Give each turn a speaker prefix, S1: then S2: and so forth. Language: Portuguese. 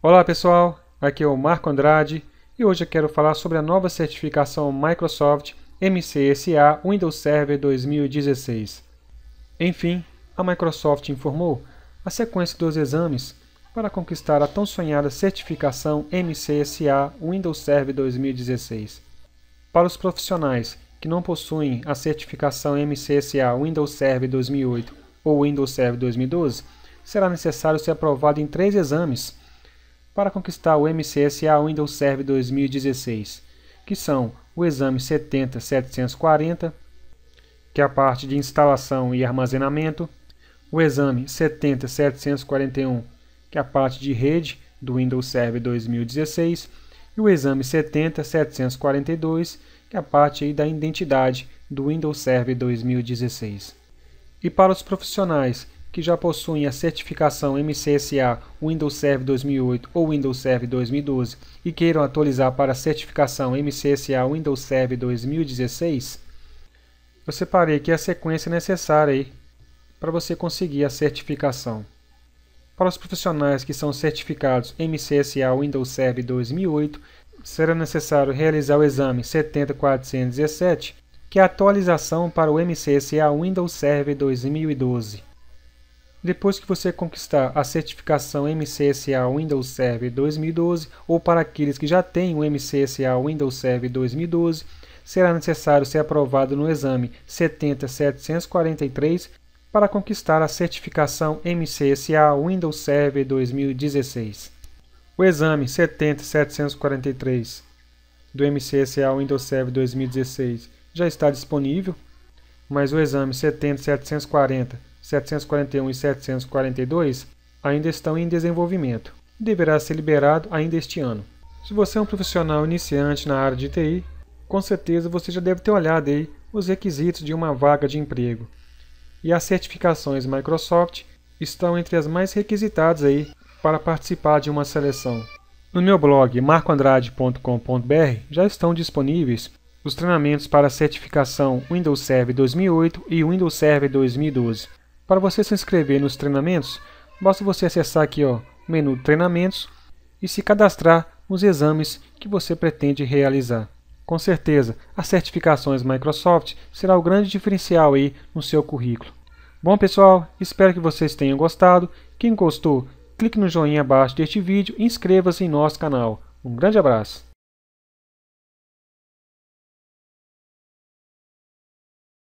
S1: Olá pessoal, aqui é o Marco Andrade e hoje eu quero falar sobre a nova certificação Microsoft MCSA Windows Server 2016. Enfim, a Microsoft informou a sequência dos exames para conquistar a tão sonhada certificação MCSA Windows Server 2016. Para os profissionais que não possuem a certificação MCSA Windows Server 2008 ou Windows Server 2012, será necessário ser aprovado em três exames para conquistar o MCSA Windows Server 2016, que são o exame 70740, que é a parte de instalação e armazenamento, o exame 70741, que é a parte de rede do Windows Server 2016, e o exame 70742, que é a parte da identidade do Windows Server 2016. E para os profissionais que já possuem a certificação MCSA Windows Server 2008 ou Windows Server 2012 e queiram atualizar para a certificação MCSA Windows Server 2016, eu separei aqui a sequência necessária para você conseguir a certificação. Para os profissionais que são certificados MCSA Windows Server 2008, será necessário realizar o exame 70417, que é a atualização para o MCSA Windows Server 2012. Depois que você conquistar a certificação MCSA Windows Server 2012 ou para aqueles que já têm o MCSA Windows Server 2012, será necessário ser aprovado no exame 70743 para conquistar a certificação MCSA Windows Server 2016. O exame 70743 do MCSA Windows Server 2016 já está disponível, mas o exame 70740 741 e 742 ainda estão em desenvolvimento e deverá ser liberado ainda este ano. Se você é um profissional iniciante na área de TI, com certeza você já deve ter olhado aí os requisitos de uma vaga de emprego. E as certificações Microsoft estão entre as mais requisitadas aí para participar de uma seleção. No meu blog marcoandrade.com.br já estão disponíveis os treinamentos para a certificação Windows Server 2008 e Windows Server 2012. Para você se inscrever nos treinamentos, basta você acessar aqui ó, o menu Treinamentos e se cadastrar nos exames que você pretende realizar. Com certeza, as certificações Microsoft será o grande diferencial aí no seu currículo. Bom pessoal, espero que vocês tenham gostado. Quem gostou, clique no joinha abaixo deste vídeo e inscreva-se em nosso canal. Um grande abraço!